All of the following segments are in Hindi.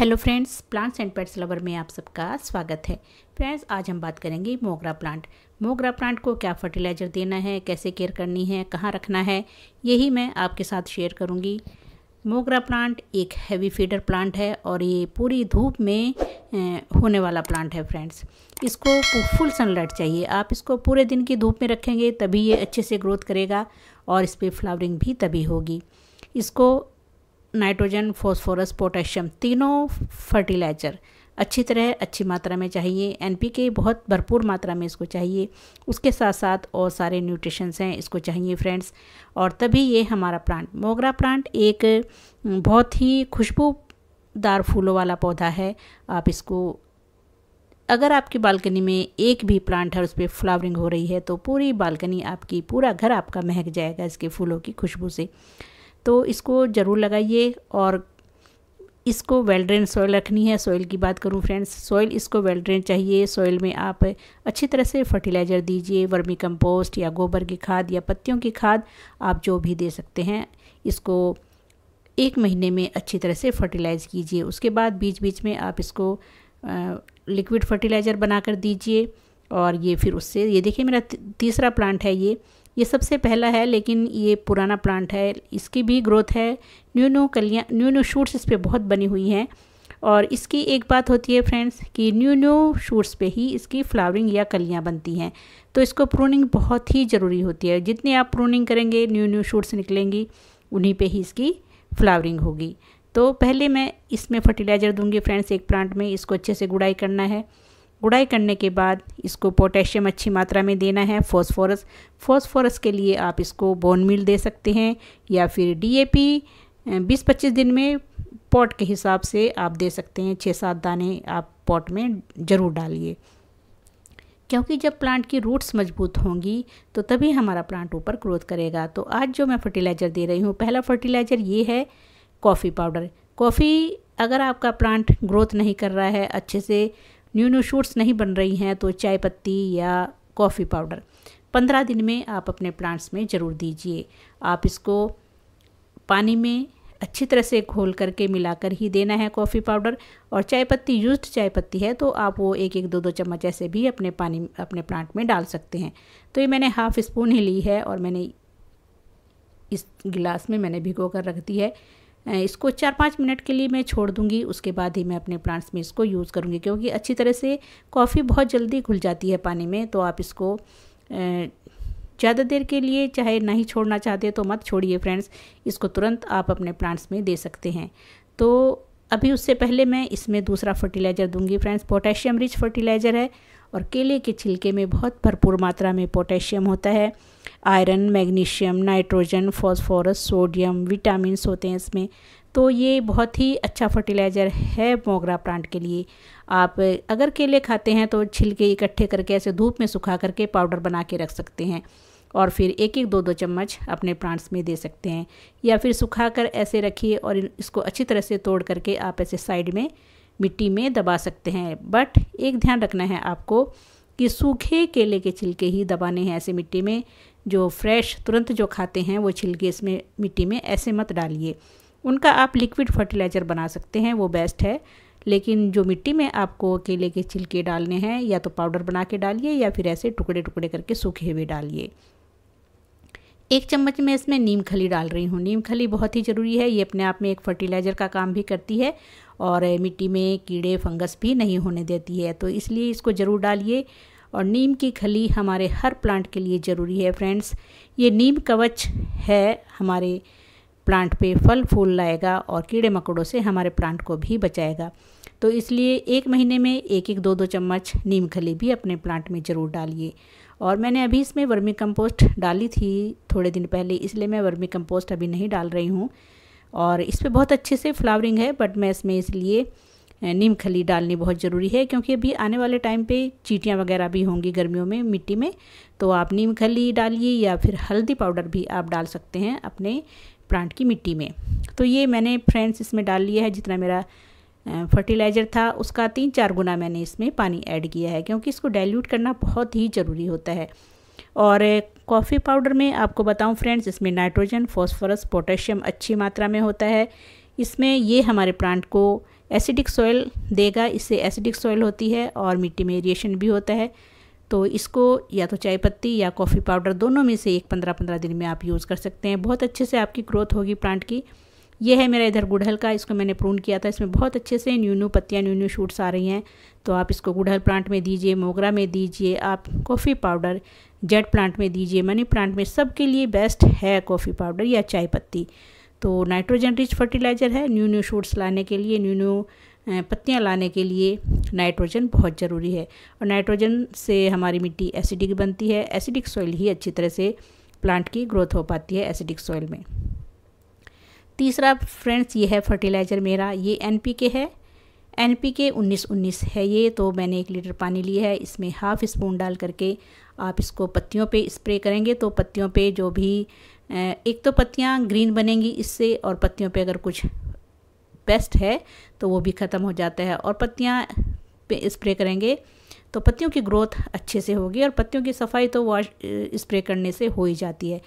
hello friends plants and pets lover में आप सबका स्वागत है फ्रेंड्स आज हम बात करेंगे मोगरा प्लांट मोगरा प्लांट को क्या फर्टिलाइज़र देना है कैसे केयर करनी है कहाँ रखना है यही मैं आपके साथ शेयर करूँगी मोगरा प्लांट एक हैवी फीडर प्लांट है और ये पूरी धूप में होने वाला प्लांट है फ्रेंड्स इसको फुल सनलाइट चाहिए आप इसको पूरे दिन की धूप में रखेंगे तभी ये अच्छे से ग्रोथ करेगा और इस पर फ्लावरिंग भी तभी होगी इसको नाइट्रोजन फॉस्फोरस पोटेशियम तीनों फर्टिलाइज़र अच्छी तरह अच्छी मात्रा में चाहिए के बहुत भरपूर मात्रा में इसको चाहिए उसके साथ साथ और सारे न्यूट्रिशंस हैं इसको चाहिए फ्रेंड्स और तभी ये हमारा प्लांट मोगरा प्लांट एक बहुत ही खुशबूदार फूलों वाला पौधा है आप इसको अगर आपकी बालकनी में एक भी प्लांट है उस पर फ्लावरिंग हो रही है तो पूरी बालकनी आपकी पूरा घर आपका महक जाएगा इसके फूलों की खुशबू से तो इसको ज़रूर लगाइए और इसको वेल ड्रेन सॉइल रखनी है सॉइल की बात करूं फ्रेंड्स सॉइल इसको वेल ड्रेन चाहिए सॉइल में आप अच्छी तरह से फर्टिलाइज़र दीजिए वर्मी कंपोस्ट या गोबर की खाद या पत्तियों की खाद आप जो भी दे सकते हैं इसको एक महीने में अच्छी तरह से फर्टिलाइज़ कीजिए उसके बाद बीच बीच में आप इसको लिक्विड फर्टिलाइज़र बना कर दीजिए और ये फिर उससे ये देखिए मेरा तीसरा प्लांट है ये ये सबसे पहला है लेकिन ये पुराना प्लांट है इसकी भी ग्रोथ है न्यू न्यू कलियाँ न्यू न्यू शूट्स इस पर बहुत बनी हुई हैं और इसकी एक बात होती है फ्रेंड्स कि न्यू न्यू शूट्स पे ही इसकी फ्लावरिंग या कलियाँ बनती हैं तो इसको प्रूनिंग बहुत ही ज़रूरी होती है जितनी आप प्रूनिंग करेंगे न्यू न्यू शूट्स निकलेंगी उन्हीं पर ही इसकी फ्लावरिंग होगी तो पहले मैं इसमें फर्टिलाइज़र दूँगी फ्रेंड्स एक प्लांट में इसको अच्छे से गुड़ाई करना है गुड़ाई करने के बाद इसको पोटेशियम अच्छी मात्रा में देना है फॉस्फोरस फॉस्फोरस के लिए आप इसको बोन मिल दे सकते हैं या फिर पी 20-25 दिन में पॉट के हिसाब से आप दे सकते हैं छः सात दाने आप पॉट में ज़रूर डालिए क्योंकि जब प्लांट की रूट्स मजबूत होंगी तो तभी हमारा प्लांट ऊपर ग्रोथ करेगा तो आज जो मैं फर्टिलाइज़र दे रही हूँ पहला फर्टिलाइज़र ये है कॉफ़ी पाउडर कॉफ़ी अगर आपका प्लांट ग्रोथ नहीं कर रहा है अच्छे से न्यू न्यू शूट्स नहीं बन रही हैं तो चाय पत्ती या कॉफ़ी पाउडर पंद्रह दिन में आप अपने प्लांट्स में ज़रूर दीजिए आप इसको पानी में अच्छी तरह से घोल करके मिलाकर ही देना है कॉफ़ी पाउडर और चाय पत्ती यूज्ड चाय पत्ती है तो आप वो एक एक दो दो चम्मच ऐसे भी अपने पानी अपने प्लांट में डाल सकते हैं तो ये मैंने हाफ़ स्पून ही ली है और मैंने इस गिलास में मैंने भिगो कर रख दी है इसको चार पाँच मिनट के लिए मैं छोड़ दूंगी उसके बाद ही मैं अपने प्लांट्स में इसको यूज़ करूँगी क्योंकि अच्छी तरह से कॉफ़ी बहुत जल्दी घुल जाती है पानी में तो आप इसको ज़्यादा देर के लिए चाहे नहीं छोड़ना चाहते तो मत छोड़िए फ्रेंड्स इसको तुरंत आप अपने प्लांट्स में दे सकते हैं तो अभी उससे पहले मैं इसमें दूसरा फर्टिलाइज़र दूंगी फ्रेंड्स पोटेशियम रिच फर्टिलाइज़र है और केले के छिलके में बहुत भरपूर मात्रा में पोटेशियम होता है iron magnesium nitrogen phosphorus sodium vitamin होते हैं इसमें तो ये बहुत ही अच्छा फर्टिलाइज़र है मोगरा प्लांट के लिए आप अगर केले खाते हैं तो छिलके इकट्ठे करके ऐसे धूप में सुखा करके पाउडर बना के रख सकते हैं और फिर एक एक दो दो चम्मच अपने प्लांट्स में दे सकते हैं या फिर सुखा कर ऐसे रखिए और इसको अच्छी तरह से तोड़ करके आप ऐसे साइड में मिट्टी में दबा सकते हैं बट एक ध्यान रखना है आपको कि सूखे केले के छिलके ही दबाने हैं ऐसे मिट्टी में जो फ्रेश तुरंत जो खाते हैं वो छिलके इसमें मिट्टी में ऐसे मत डालिए उनका आप लिक्विड फर्टिलाइज़र बना सकते हैं वो बेस्ट है लेकिन जो मिट्टी में आपको केले के छिलके डालने हैं या तो पाउडर बना के डालिए या फिर ऐसे टुकड़े टुकड़े करके सूखे हुए डालिए एक चम्मच में इसमें नीम खली डाल रही हूँ नीम खली बहुत ही ज़रूरी है ये अपने आप में एक फर्टिलाइज़र का काम भी करती है और मिट्टी में कीड़े फंगस भी नहीं होने देती है तो इसलिए इसको ज़रूर डालिए और नीम की खली हमारे हर प्लांट के लिए ज़रूरी है फ्रेंड्स ये नीम कवच है हमारे प्लांट पे फल फूल लाएगा और कीड़े मकोड़ों से हमारे प्लांट को भी बचाएगा तो इसलिए एक महीने में एक एक दो दो चम्मच नीम खली भी अपने प्लांट में ज़रूर डालिए और मैंने अभी इसमें वर्मी कंपोस्ट डाली थी थोड़े दिन पहले इसलिए मैं वर्मी कंपोस्ट अभी नहीं डाल रही हूँ और इस पर बहुत अच्छे से फ्लावरिंग है बट मैं इसमें इसलिए नीम खली डालनी बहुत ज़रूरी है क्योंकि अभी आने वाले टाइम पे चीटियाँ वगैरह भी होंगी गर्मियों में मिट्टी में तो आप नीम खली डालिए या फिर हल्दी पाउडर भी आप डाल सकते हैं अपने प्लांट की मिट्टी में तो ये मैंने फ्रेंड्स इसमें डाल लिया है जितना मेरा फर्टिलाइज़र था उसका तीन चार गुना मैंने इसमें पानी ऐड किया है क्योंकि इसको डायल्यूट करना बहुत ही ज़रूरी होता है और कॉफ़ी पाउडर में आपको बताऊं फ्रेंड्स इसमें नाइट्रोजन फास्फोरस पोटेशियम अच्छी मात्रा में होता है इसमें ये हमारे प्लांट को एसिडिक सॉइल देगा इससे एसिडिक सॉइल होती है और मिट्टी में रिएशन भी होता है तो इसको या तो चाय पत्ती या कॉफ़ी पाउडर दोनों में से एक पंद्रह पंद्रह दिन में आप यूज़ कर सकते हैं बहुत अच्छे से आपकी ग्रोथ होगी प्लांट की ये है मेरा इधर गुड़हल का इसको मैंने प्रून किया था इसमें बहुत अच्छे से न्यू न्यू पत्तियाँ न्यू न्यू शूट्स आ रही हैं तो आप इसको गुड़हल प्लांट में दीजिए मोगरा में दीजिए आप कॉफ़ी पाउडर जेड प्लांट में दीजिए मनी प्लांट में सबके लिए बेस्ट है कॉफ़ी पाउडर या चाय पत्ती तो नाइट्रोजन रिच फर्टिलाइज़र है न्यू न्यू शूट्स लाने के लिए न्यू न्यू पत्तियाँ लाने के लिए नाइट्रोजन बहुत ज़रूरी है और नाइट्रोजन से हमारी मिट्टी एसिडिक बनती है एसिडिक सॉइल ही अच्छी तरह से प्लांट की ग्रोथ हो पाती है एसिडिक सॉइल में तीसरा फ्रेंड्स ये है फर्टिलाइज़र मेरा ये एन है एन पी के उन्नीस उन्नीस है ये तो मैंने एक लीटर पानी लिया है इसमें हाफ़ स्पून डाल करके आप इसको पत्तियों पे स्प्रे करेंगे तो पत्तियों पे जो भी एक तो पत्तियाँ ग्रीन बनेंगी इससे और पत्तियों पे अगर कुछ पेस्ट है तो वो भी ख़त्म हो जाता है और पत्तियाँ पे स्प्रे करेंगे तो पत्तियों की ग्रोथ अच्छे से होगी और पत्तियों की सफाई तो वॉश स्प्रे करने से हो ही जाती है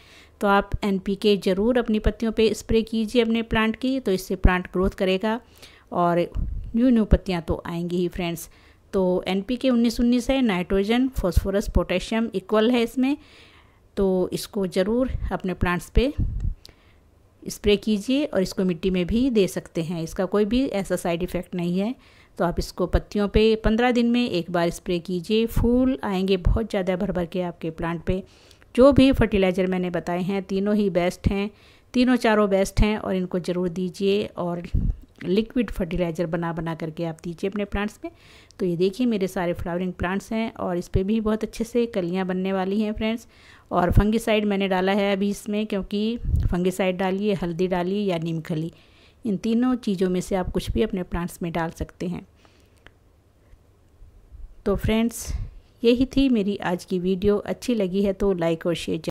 तो आप एन ज़रूर अपनी पत्तियों पे स्प्रे कीजिए अपने प्लांट की तो इससे प्लांट ग्रोथ करेगा और न्यू न्यू पत्तियाँ तो आएंगी ही फ्रेंड्स तो एन पी के उन्नीस उन्नीस है नाइट्रोजन फॉस्फोरस पोटेशियम इक्वल है इसमें तो इसको ज़रूर अपने प्लांट्स पे स्प्रे कीजिए और इसको मिट्टी में भी दे सकते हैं इसका कोई भी ऐसा साइड इफ़ेक्ट नहीं है तो आप इसको पत्तियों पे पंद्रह दिन में एक बार स्प्रे कीजिए फूल आएंगे बहुत ज़्यादा भर भर के आपके प्लांट पे जो भी फर्टिलाइज़र मैंने बताए हैं तीनों ही बेस्ट हैं तीनों चारों बेस्ट हैं और इनको ज़रूर दीजिए और लिक्विड फर्टिलाइज़र बना बना करके आप दीजिए अपने प्लांट्स में तो ये देखिए मेरे सारे फ्लावरिंग प्लांट्स हैं और इस पर भी बहुत अच्छे से कलियाँ बनने वाली हैं फ्रेंड्स और फंगिसाइड मैंने डाला है अभी इसमें क्योंकि फंगिसाइड डालिए हल्दी डालिए या नीम खली इन तीनों चीज़ों में से आप कुछ भी अपने प्लांट्स में डाल सकते हैं तो फ्रेंड्स यही थी मेरी आज की वीडियो अच्छी लगी है तो लाइक और शेयर